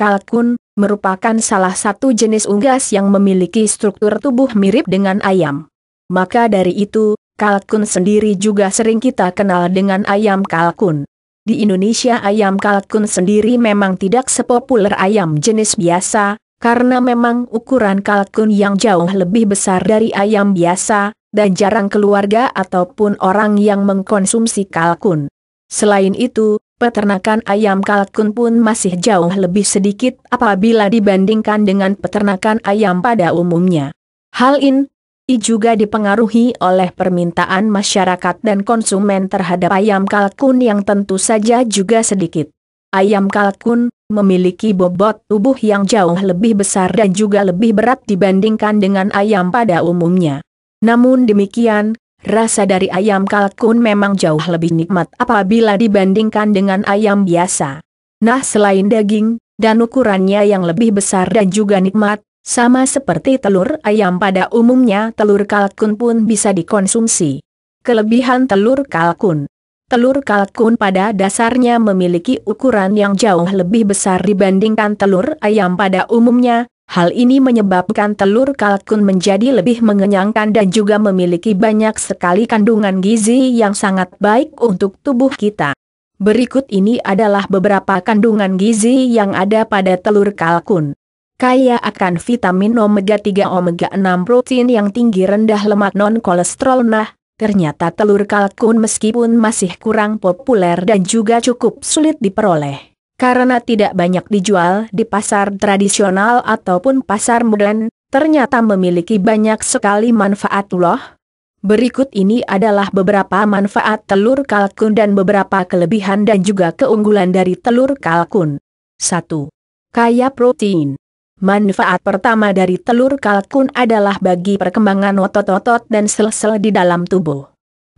kalkun, merupakan salah satu jenis unggas yang memiliki struktur tubuh mirip dengan ayam. Maka dari itu, kalkun sendiri juga sering kita kenal dengan ayam kalkun. Di Indonesia ayam kalkun sendiri memang tidak sepopuler ayam jenis biasa, karena memang ukuran kalkun yang jauh lebih besar dari ayam biasa, dan jarang keluarga ataupun orang yang mengkonsumsi kalkun. Selain itu, peternakan ayam kalkun pun masih jauh lebih sedikit apabila dibandingkan dengan peternakan ayam pada umumnya. Hal ini juga dipengaruhi oleh permintaan masyarakat dan konsumen terhadap ayam kalkun yang tentu saja juga sedikit. Ayam kalkun memiliki bobot tubuh yang jauh lebih besar dan juga lebih berat dibandingkan dengan ayam pada umumnya. Namun demikian, Rasa dari ayam kalkun memang jauh lebih nikmat apabila dibandingkan dengan ayam biasa. Nah selain daging, dan ukurannya yang lebih besar dan juga nikmat, sama seperti telur ayam pada umumnya telur kalkun pun bisa dikonsumsi. Kelebihan telur kalkun Telur kalkun pada dasarnya memiliki ukuran yang jauh lebih besar dibandingkan telur ayam pada umumnya, Hal ini menyebabkan telur kalkun menjadi lebih mengenyangkan dan juga memiliki banyak sekali kandungan gizi yang sangat baik untuk tubuh kita. Berikut ini adalah beberapa kandungan gizi yang ada pada telur kalkun. Kaya akan vitamin omega 3 omega 6 protein yang tinggi rendah lemak non kolesterol nah, ternyata telur kalkun meskipun masih kurang populer dan juga cukup sulit diperoleh karena tidak banyak dijual di pasar tradisional ataupun pasar modern, ternyata memiliki banyak sekali manfaat loh. Berikut ini adalah beberapa manfaat telur kalkun dan beberapa kelebihan dan juga keunggulan dari telur kalkun. 1. Kaya protein. Manfaat pertama dari telur kalkun adalah bagi perkembangan otot-otot dan sel-sel di dalam tubuh.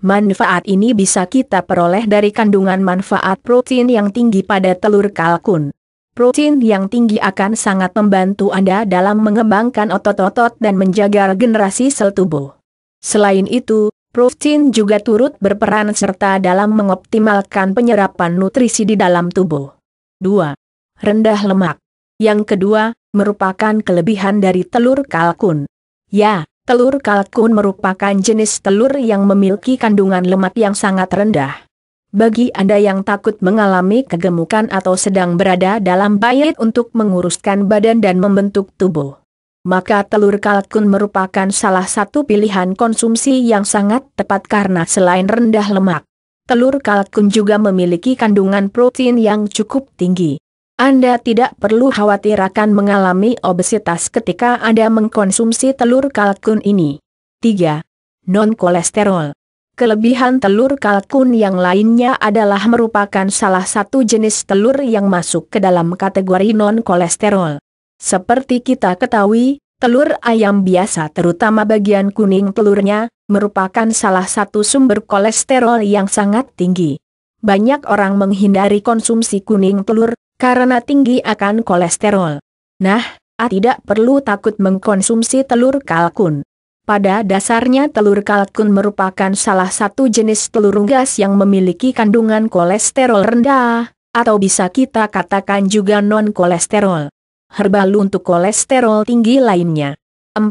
Manfaat ini bisa kita peroleh dari kandungan manfaat protein yang tinggi pada telur kalkun. Protein yang tinggi akan sangat membantu Anda dalam mengembangkan otot-otot dan menjaga regenerasi sel tubuh. Selain itu, protein juga turut berperan serta dalam mengoptimalkan penyerapan nutrisi di dalam tubuh. 2. Rendah lemak. Yang kedua, merupakan kelebihan dari telur kalkun. Ya, Telur kalkun merupakan jenis telur yang memiliki kandungan lemak yang sangat rendah. Bagi Anda yang takut mengalami kegemukan atau sedang berada dalam diet untuk menguruskan badan dan membentuk tubuh, maka telur kalkun merupakan salah satu pilihan konsumsi yang sangat tepat karena selain rendah lemak, telur kalkun juga memiliki kandungan protein yang cukup tinggi. Anda tidak perlu khawatir akan mengalami obesitas ketika Anda mengkonsumsi telur kalkun ini. 3. Non-kolesterol Kelebihan telur kalkun yang lainnya adalah merupakan salah satu jenis telur yang masuk ke dalam kategori non-kolesterol. Seperti kita ketahui, telur ayam biasa terutama bagian kuning telurnya, merupakan salah satu sumber kolesterol yang sangat tinggi. Banyak orang menghindari konsumsi kuning telur, karena tinggi akan kolesterol. Nah, A tidak perlu takut mengkonsumsi telur kalkun. Pada dasarnya telur kalkun merupakan salah satu jenis telur unggas yang memiliki kandungan kolesterol rendah, atau bisa kita katakan juga non-kolesterol. Herbal untuk kolesterol tinggi lainnya. 4.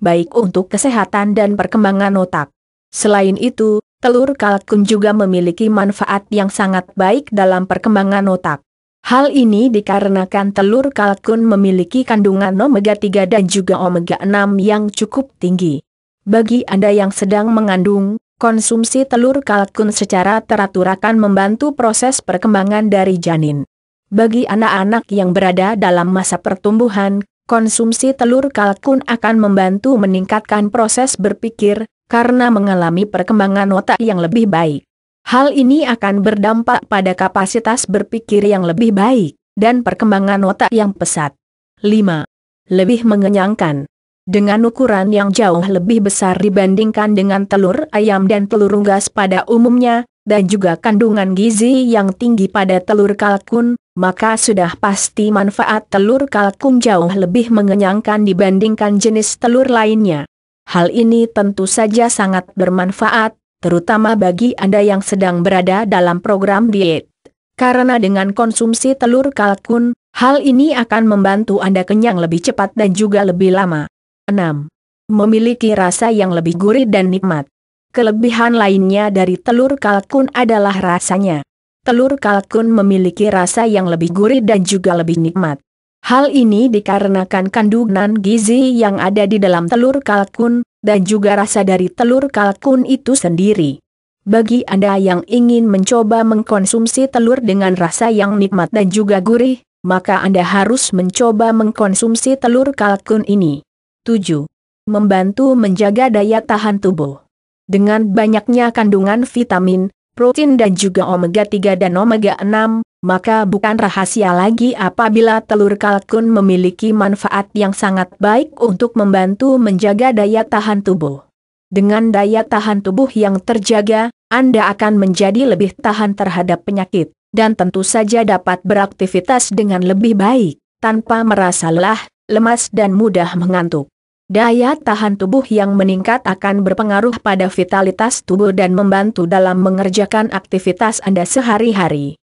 Baik untuk kesehatan dan perkembangan otak. Selain itu, telur kalkun juga memiliki manfaat yang sangat baik dalam perkembangan otak. Hal ini dikarenakan telur kalkun memiliki kandungan omega-3 dan juga omega-6 yang cukup tinggi. Bagi Anda yang sedang mengandung, konsumsi telur kalkun secara teratur akan membantu proses perkembangan dari janin. Bagi anak-anak yang berada dalam masa pertumbuhan, konsumsi telur kalkun akan membantu meningkatkan proses berpikir, karena mengalami perkembangan otak yang lebih baik. Hal ini akan berdampak pada kapasitas berpikir yang lebih baik, dan perkembangan otak yang pesat. 5. Lebih mengenyangkan. Dengan ukuran yang jauh lebih besar dibandingkan dengan telur ayam dan telur unggas pada umumnya, dan juga kandungan gizi yang tinggi pada telur kalkun, maka sudah pasti manfaat telur kalkun jauh lebih mengenyangkan dibandingkan jenis telur lainnya. Hal ini tentu saja sangat bermanfaat, terutama bagi Anda yang sedang berada dalam program diet. Karena dengan konsumsi telur kalkun, hal ini akan membantu Anda kenyang lebih cepat dan juga lebih lama. 6. Memiliki rasa yang lebih gurih dan nikmat. Kelebihan lainnya dari telur kalkun adalah rasanya. Telur kalkun memiliki rasa yang lebih gurih dan juga lebih nikmat. Hal ini dikarenakan kandungan gizi yang ada di dalam telur kalkun, dan juga rasa dari telur kalkun itu sendiri. Bagi Anda yang ingin mencoba mengkonsumsi telur dengan rasa yang nikmat dan juga gurih, maka Anda harus mencoba mengkonsumsi telur kalkun ini. 7. Membantu menjaga daya tahan tubuh. Dengan banyaknya kandungan vitamin, protein dan juga omega-3 dan omega-6, maka bukan rahasia lagi apabila telur kalkun memiliki manfaat yang sangat baik untuk membantu menjaga daya tahan tubuh. Dengan daya tahan tubuh yang terjaga, Anda akan menjadi lebih tahan terhadap penyakit, dan tentu saja dapat beraktivitas dengan lebih baik, tanpa merasa lelah, lemas dan mudah mengantuk. Daya tahan tubuh yang meningkat akan berpengaruh pada vitalitas tubuh dan membantu dalam mengerjakan aktivitas Anda sehari-hari.